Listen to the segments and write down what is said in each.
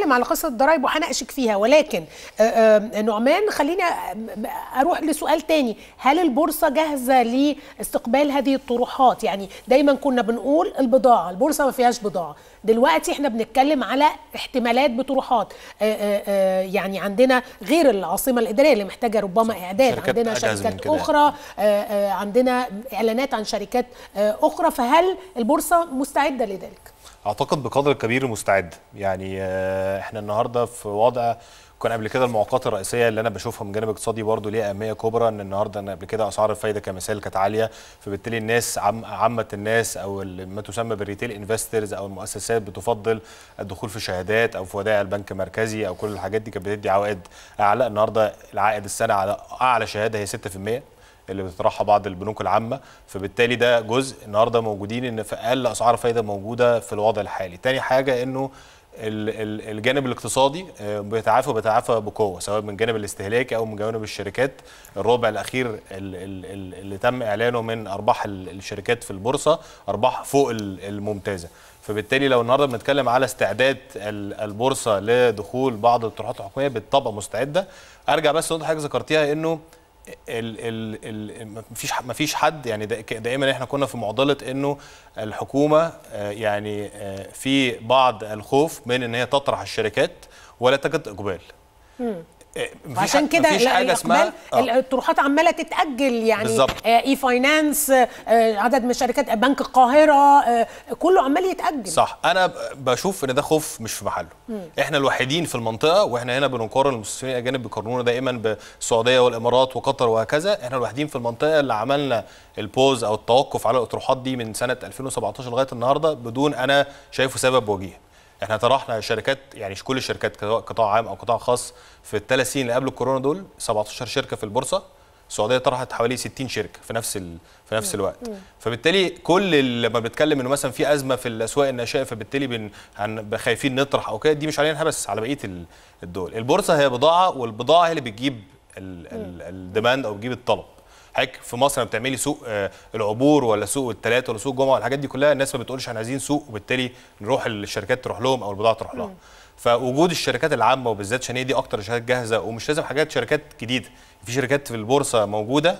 هنتكلم على قصه الضرايب وهناقشك فيها ولكن آه، آه، نعمان خليني آه، اروح لسؤال تاني هل البورصه جاهزه لاستقبال هذه الطروحات يعني دايما كنا بنقول البضاعه البورصه ما فيهاش بضاعه دلوقتي احنا بنتكلم على احتمالات بطروحات يعني عندنا غير العاصمه الاداريه اللي محتاجه ربما اعداد عندنا شركات يعني. اخرى عندنا اعلانات عن شركات اخرى فهل البورصه مستعده لذلك اعتقد بقدر كبير مستعد يعني آه، احنا النهارده في وضع كان قبل كده المعوقات الرئيسيه اللي انا بشوفها من جانب اقتصادي برضه ليها اهميه كبرى ان النهارده انا قبل كده اسعار الفايده كمثال كانت عاليه فبالتالي الناس عم عامه الناس او ما تسمى بالريتيل انفسترز او المؤسسات بتفضل الدخول في شهادات او في ودائع البنك المركزي او كل الحاجات دي كانت بتدي عوائد اعلى النهارده العائد السنه على اعلى شهاده هي 6% اللي بتطرحها بعض البنوك العامه فبالتالي ده جزء النهارده موجودين ان في اقل اسعار فايده موجوده في الوضع الحالي تاني حاجه انه الجانب الاقتصادي آه، بيتعافى بيتعافى بقوه سواء من الجانب الاستهلاكي او من جانب الشركات الربع الاخير اللي تم اعلانه من ارباح الشركات في البورصه ارباح فوق الممتازه فبالتالي لو النهارده بنتكلم على استعداد البورصه لدخول بعض الطروحات الحكوميه بالطبع مستعده ارجع بس لنقطه حاجه ذكرتيها انه مفيش مفيش حد يعني دائما احنا كنا في معضله انه الحكومه آه، يعني آه، في بعض الخوف من ان هي تطرح الشركات ولا تجد اقبال عشان كده حاجه اسمها آه. الطروحات عماله تتاجل يعني بالزبط. اي آه، فاينانس آه، آه، عدد من الشركات بنك القاهره كله عمال يتاجل صح انا بشوف ان ده خوف مش في محله مم. احنا الوحيدين في المنطقه واحنا هنا بنقارن المستثمرين الاجانب بيقارنونا دائما بالسعوديه والامارات وقطر وهكذا احنا الوحيدين في المنطقه اللي عملنا البوز او التوقف على الاطروحات دي من سنه 2017 لغايه النهارده بدون انا شايفه سبب وجيه احنا طرحنا شركات يعني كل الشركات قطاع عام او قطاع خاص في الثلاث سنين اللي قبل الكورونا دول 17 شركه في البورصه السعوديه طرحت حوالي 60 شركه في نفس ال... في نفس الوقت فبالتالي كل لما بنتكلم انه مثلا في ازمه في الاسواق الناشئه فبالتالي بن... هن... خايفين نطرح او كده دي مش علينا بس على بقيه الدول البورصه هي بضاعه والبضاعه هي اللي بتجيب الديماند او بتجيب الطلب حضرتك في مصر لما بتعملي سوق آه، العبور ولا سوق التلاته ولا سوق الجمعه والحاجات دي كلها الناس ما بتقولش احنا عايزين سوق وبالتالي نروح الشركات تروح لهم او البضاعه تروح لها فوجود الشركات العامه وبالذات عشان هي دي اكتر شركات جاهزه ومش لازم حاجات شركات جديده في شركات في البورصه موجوده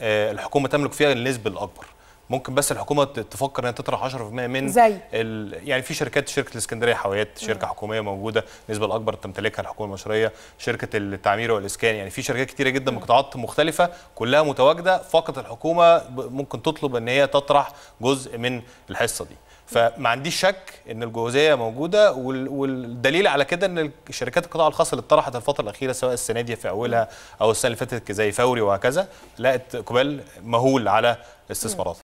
آه، الحكومه تملك فيها النسبه الاكبر ممكن بس الحكومه تفكر انها تطرح 10% من زي ال... يعني في شركات شركه الاسكندريه حاويات شركه م. حكوميه موجوده النسبه الاكبر تمتلكها الحكومه المصريه شركه التعمير والاسكان يعني في شركات كتيره جدا قطاعات مختلفه كلها متواجده فقط الحكومه ممكن تطلب ان هي تطرح جزء من الحصه دي فما عنديش شك ان الجوازيه موجوده والدليل على كده ان الشركات القطاع الخاص اللي اتطرحت الفتره الاخيره سواء السنه دي في اولها او السنه اللي فاتت زي فوري وهكذا لقت اقبال مهول على استثماراتها